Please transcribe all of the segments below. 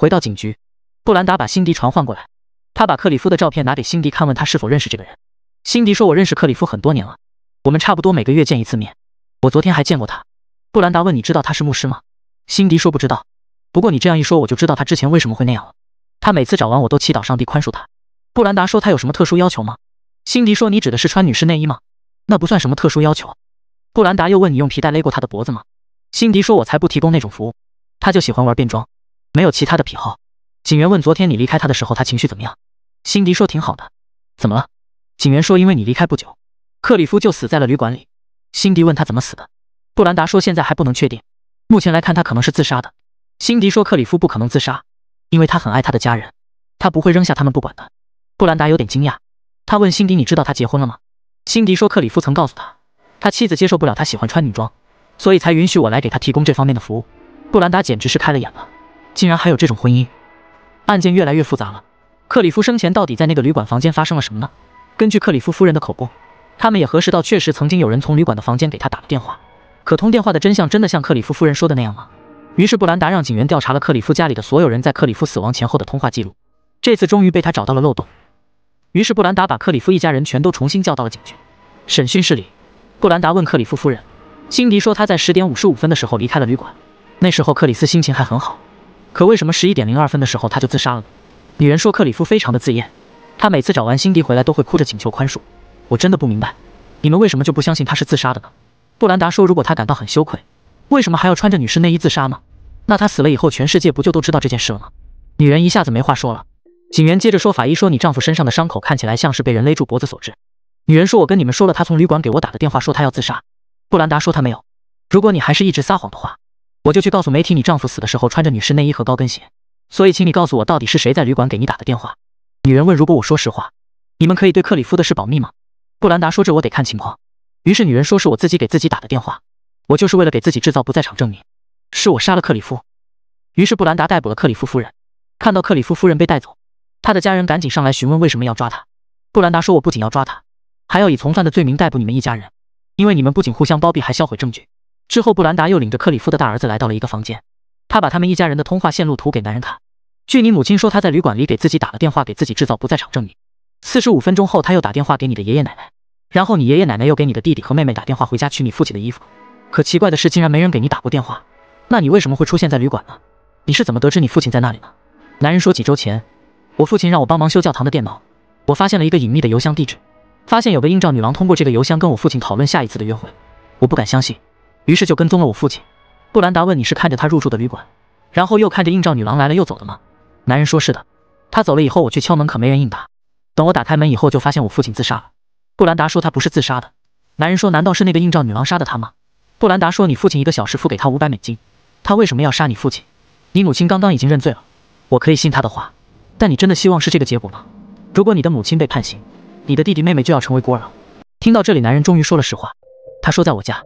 回到警局，布兰达把辛迪传唤过来。他把克里夫的照片拿给辛迪看，问他是否认识这个人。辛迪说：“我认识克里夫很多年了，我们差不多每个月见一次面。我昨天还见过他。”布兰达问：“你知道他是牧师吗？”辛迪说：“不知道。”不过你这样一说，我就知道他之前为什么会那样了。他每次找完我都祈祷上帝宽恕他。布兰达说：“他有什么特殊要求吗？”辛迪说：“你指的是穿女士内衣吗？那不算什么特殊要求。”布兰达又问：“你用皮带勒过他的脖子吗？”辛迪说：“我才不提供那种服务。他就喜欢玩便装。”没有其他的癖好。警员问：“昨天你离开他的时候，他情绪怎么样？”辛迪说：“挺好的。”“怎么了？”警员说：“因为你离开不久，克里夫就死在了旅馆里。”辛迪问他怎么死的。布兰达说：“现在还不能确定。目前来看，他可能是自杀的。”辛迪说：“克里夫不可能自杀，因为他很爱他的家人，他不会扔下他们不管的。”布兰达有点惊讶，他问辛迪：“你知道他结婚了吗？”辛迪说：“克里夫曾告诉他，他妻子接受不了他喜欢穿女装，所以才允许我来给他提供这方面的服务。”布兰达简直是开了眼了。竟然还有这种婚姻，案件越来越复杂了。克里夫生前到底在那个旅馆房间发生了什么呢？根据克里夫夫人的口供，他们也核实到确实曾经有人从旅馆的房间给他打了电话。可通电话的真相真的像克里夫夫人说的那样吗？于是布兰达让警员调查了克里夫家里的所有人在克里夫死亡前后的通话记录。这次终于被他找到了漏洞。于是布兰达把克里夫一家人全都重新叫到了警局审讯室里。布兰达问克里夫夫人，辛迪说她在十点五十五分的时候离开了旅馆，那时候克里斯心情还很好。可为什么十一点零二分的时候他就自杀了呢？女人说克里夫非常的自厌，他每次找完辛迪回来都会哭着请求宽恕。我真的不明白，你们为什么就不相信他是自杀的呢？布兰达说如果他感到很羞愧，为什么还要穿着女士内衣自杀呢？那他死了以后，全世界不就都知道这件事了吗？女人一下子没话说了。警员接着说法医说你丈夫身上的伤口看起来像是被人勒住脖子所致。女人说我跟你们说了，他从旅馆给我打的电话说他要自杀。布兰达说他没有。如果你还是一直撒谎的话。我就去告诉媒体，你丈夫死的时候穿着女士内衣和高跟鞋，所以请你告诉我到底是谁在旅馆给你打的电话。女人问，如果我说实话，你们可以对克里夫的事保密吗？布兰达说，这我得看情况。于是女人说，是我自己给自己打的电话，我就是为了给自己制造不在场证明，是我杀了克里夫。于是布兰达逮捕了克里夫夫人。看到克里夫夫人被带走，她的家人赶紧上来询问为什么要抓她。布兰达说，我不仅要抓她，还要以从犯的罪名逮捕你们一家人，因为你们不仅互相包庇，还销毁证据。之后，布兰达又领着克里夫的大儿子来到了一个房间。他把他们一家人的通话线路图给男人看。据你母亲说，她在旅馆里给自己打了电话，给自己制造不在场证明。四十五分钟后，他又打电话给你的爷爷奶奶。然后你爷爷奶奶又给你的弟弟和妹妹打电话回家取你父亲的衣服。可奇怪的是，竟然没人给你打过电话。那你为什么会出现在旅馆呢？你是怎么得知你父亲在那里呢？男人说，几周前，我父亲让我帮忙修教堂的电脑。我发现了一个隐秘的邮箱地址，发现有个应召女郎通过这个邮箱跟我父亲讨论下一次的约会。我不敢相信。于是就跟踪了我父亲。布兰达问：“你是看着他入住的旅馆，然后又看着应召女郎来了又走的吗？”男人说：“是的。他走了以后，我去敲门，可没人应答。等我打开门以后，就发现我父亲自杀了。”布兰达说：“他不是自杀的。”男人说：“难道是那个应召女郎杀的他吗？”布兰达说：“你父亲一个小时付给他五百美金，他为什么要杀你父亲？你母亲刚刚已经认罪了，我可以信他的话，但你真的希望是这个结果吗？如果你的母亲被判刑，你的弟弟妹妹就要成为孤儿了。”听到这里，男人终于说了实话。他说：“在我家。”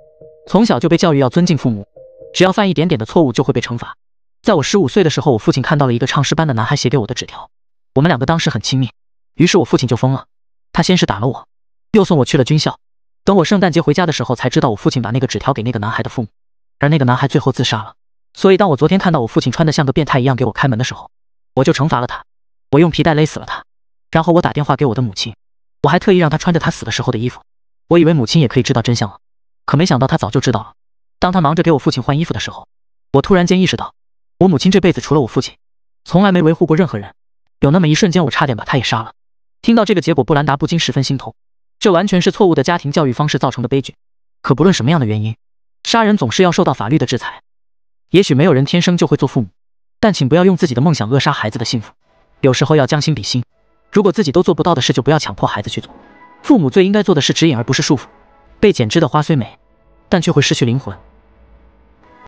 从小就被教育要尊敬父母，只要犯一点点的错误就会被惩罚。在我十五岁的时候，我父亲看到了一个唱诗班的男孩写给我的纸条，我们两个当时很亲密。于是我父亲就疯了，他先是打了我，又送我去了军校。等我圣诞节回家的时候，才知道我父亲把那个纸条给那个男孩的父母，而那个男孩最后自杀了。所以当我昨天看到我父亲穿的像个变态一样给我开门的时候，我就惩罚了他，我用皮带勒死了他。然后我打电话给我的母亲，我还特意让他穿着他死的时候的衣服，我以为母亲也可以知道真相了。可没想到，他早就知道了。当他忙着给我父亲换衣服的时候，我突然间意识到，我母亲这辈子除了我父亲，从来没维护过任何人。有那么一瞬间，我差点把他也杀了。听到这个结果，布兰达不禁十分心痛。这完全是错误的家庭教育方式造成的悲剧。可不论什么样的原因，杀人总是要受到法律的制裁。也许没有人天生就会做父母，但请不要用自己的梦想扼杀孩子的幸福。有时候要将心比心，如果自己都做不到的事，就不要强迫孩子去做。父母最应该做的是指引，而不是束缚。被剪枝的花虽美，但却会失去灵魂。